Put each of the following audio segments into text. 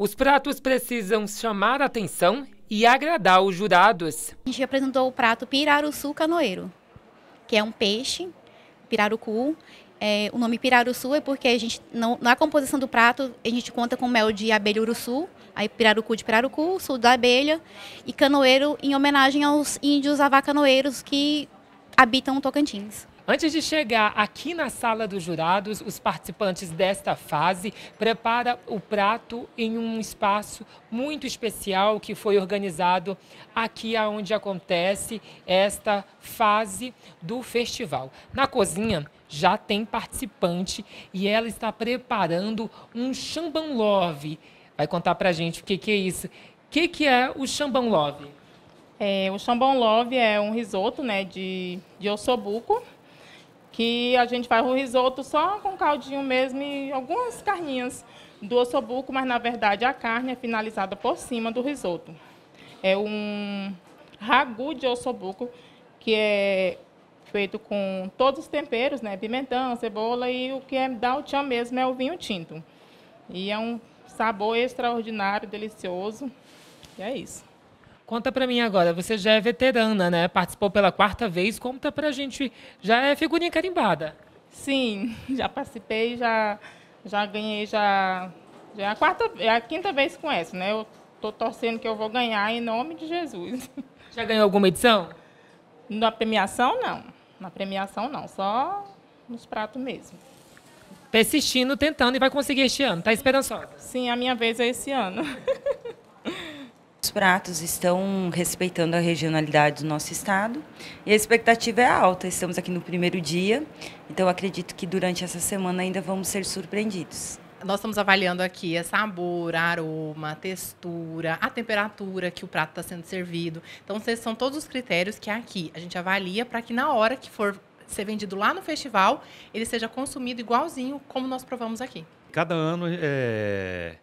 Os pratos precisam chamar atenção e agradar os jurados. A gente apresentou o prato Piraruçu Canoeiro, que é um peixe, pirarucu. É, o nome piraruçu é porque a gente na composição do prato a gente conta com mel de abelha uruçu, aí pirarucu de pirarucu, sul da abelha e canoeiro em homenagem aos índios avacanoeiros que habitam Tocantins. Antes de chegar aqui na sala dos jurados, os participantes desta fase preparam o prato em um espaço muito especial que foi organizado aqui onde acontece esta fase do festival. Na cozinha, já tem participante e ela está preparando um chamban love. Vai contar pra gente o que, que é isso. O que, que é o chamban love? É, o chamban love é um risoto né, de, de ossobuco que a gente faz o risoto só com caldinho mesmo e algumas carninhas do ossobuco, mas na verdade a carne é finalizada por cima do risoto. É um ragu de ossobuco que é feito com todos os temperos, né? Pimentão, cebola e o que é dá o tchan mesmo é o vinho tinto. E é um sabor extraordinário, delicioso. E é isso. Conta para mim agora, você já é veterana, né? Participou pela quarta vez. Conta pra gente, já é figurinha carimbada? Sim, já participei, já, já ganhei, já, já é a quarta, é a quinta vez com essa, né? Eu tô torcendo que eu vou ganhar em nome de Jesus. Já ganhou alguma edição? Na premiação não, na premiação não, só nos pratos mesmo. Persistindo, tentando e vai conseguir este ano. Tá esperançosa? Sim, a minha vez é esse ano. os pratos estão respeitando a regionalidade do nosso estado e a expectativa é alta. Estamos aqui no primeiro dia, então acredito que durante essa semana ainda vamos ser surpreendidos. Nós estamos avaliando aqui sabor, aroma, textura, a temperatura que o prato está sendo servido. Então, esses são todos os critérios que é aqui a gente avalia para que na hora que for ser vendido lá no festival, ele seja consumido igualzinho como nós provamos aqui. Cada ano é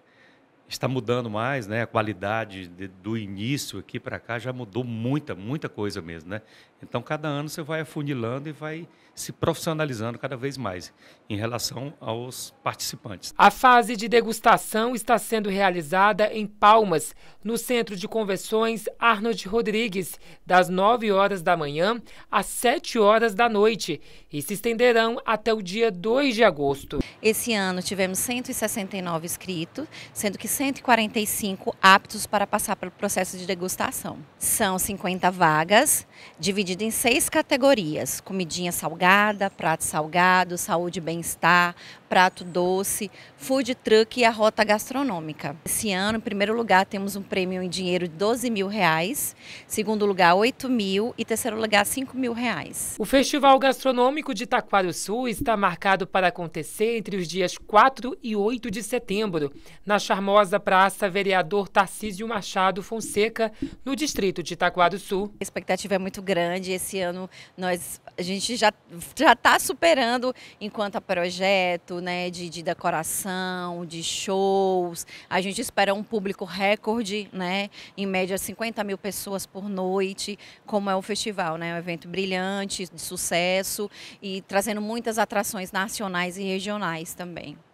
está mudando mais, né? A qualidade de, do início aqui para cá já mudou muita, muita coisa mesmo, né? Então, cada ano você vai afunilando e vai se profissionalizando cada vez mais em relação aos participantes. A fase de degustação está sendo realizada em Palmas, no Centro de Convenções Arnold Rodrigues, das 9 horas da manhã às 7 horas da noite e se estenderão até o dia 2 de agosto. Esse ano tivemos 169 inscritos, sendo que 145 aptos para passar pelo processo de degustação. São 50 vagas, dividido em seis categorias: comidinha salgada, prato salgado, saúde e bem-estar, prato doce, food truck e a rota gastronômica. Esse ano, em primeiro lugar, temos um prêmio em dinheiro de 12 mil reais, segundo lugar, 8 mil e terceiro lugar, 5 mil reais. O Festival Gastronômico de Sul está marcado para acontecer entre os dias 4 e 8 de setembro, na charmosa Praça Vereador Tarcísio Machado Fonseca, no distrito de Sul. A expectativa é muito grande. Esse ano nós, a gente já está superando enquanto a projeto, né, de, de, decoração, de shows. A gente espera um público recorde, né, em média 50 mil pessoas por noite, como é o festival, né, um evento brilhante, de sucesso e trazendo muitas atrações nacionais e regionais também.